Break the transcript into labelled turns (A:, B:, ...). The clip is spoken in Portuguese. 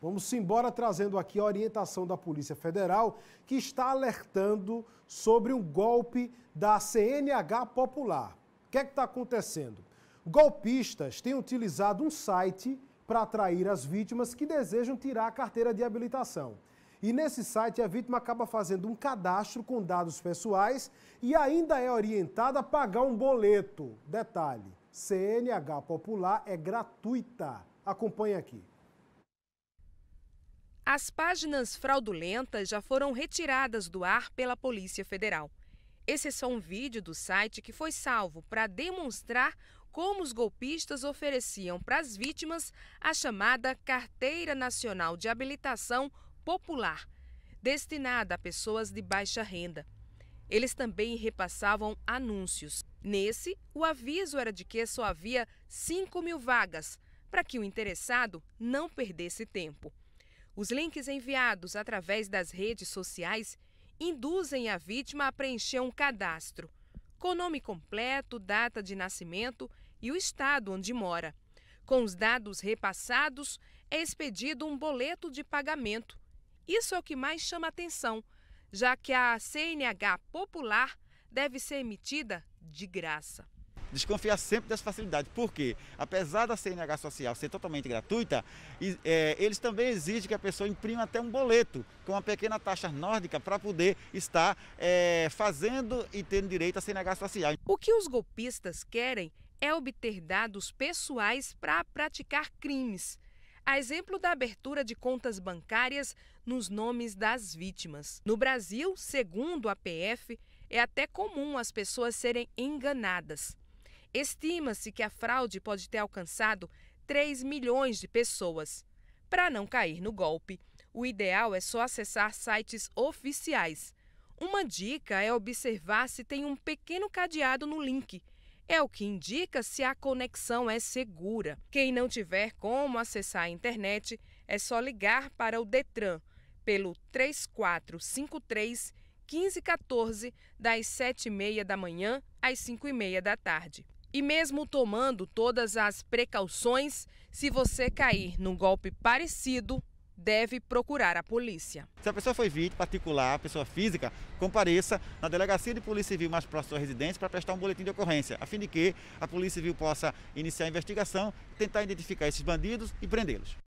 A: Vamos embora trazendo aqui a orientação da Polícia Federal, que está alertando sobre um golpe da CNH Popular. O que é está acontecendo? Golpistas têm utilizado um site para atrair as vítimas que desejam tirar a carteira de habilitação. E nesse site a vítima acaba fazendo um cadastro com dados pessoais e ainda é orientada a pagar um boleto. Detalhe: CNH Popular é gratuita. Acompanhe aqui.
B: As páginas fraudulentas já foram retiradas do ar pela Polícia Federal. Esse é só um vídeo do site que foi salvo para demonstrar como os golpistas ofereciam para as vítimas a chamada Carteira Nacional de Habilitação Popular, destinada a pessoas de baixa renda. Eles também repassavam anúncios. Nesse, o aviso era de que só havia 5 mil vagas, para que o interessado não perdesse tempo. Os links enviados através das redes sociais induzem a vítima a preencher um cadastro, com nome completo, data de nascimento e o estado onde mora. Com os dados repassados, é expedido um boleto de pagamento. Isso é o que mais chama atenção, já que a CNH popular deve ser emitida de graça
C: desconfiar sempre dessa facilidade, porque apesar da CNH social ser totalmente gratuita, é, eles também exigem que a pessoa imprima até um boleto com uma pequena taxa nórdica para poder estar é, fazendo e tendo direito à CNH social. O que os golpistas querem
B: é obter dados pessoais para praticar crimes. A exemplo da abertura de contas bancárias nos nomes das vítimas. No Brasil, segundo a PF, é até comum as pessoas serem enganadas. Estima-se que a fraude pode ter alcançado 3 milhões de pessoas. Para não cair no golpe, o ideal é só acessar sites oficiais. Uma dica é observar se tem um pequeno cadeado no link. É o que indica se a conexão é segura. Quem não tiver como acessar a internet, é só ligar para o Detran pelo 3453 1514 das 7h30 da manhã às 5h30 da tarde. E mesmo tomando todas as precauções, se você cair num golpe parecido, deve procurar a polícia.
C: Se a pessoa foi vítima particular, pessoa física, compareça na delegacia de polícia civil mais próxima à sua residência para prestar um boletim de ocorrência, a fim de que a polícia civil possa iniciar a investigação, tentar identificar esses bandidos e prendê-los.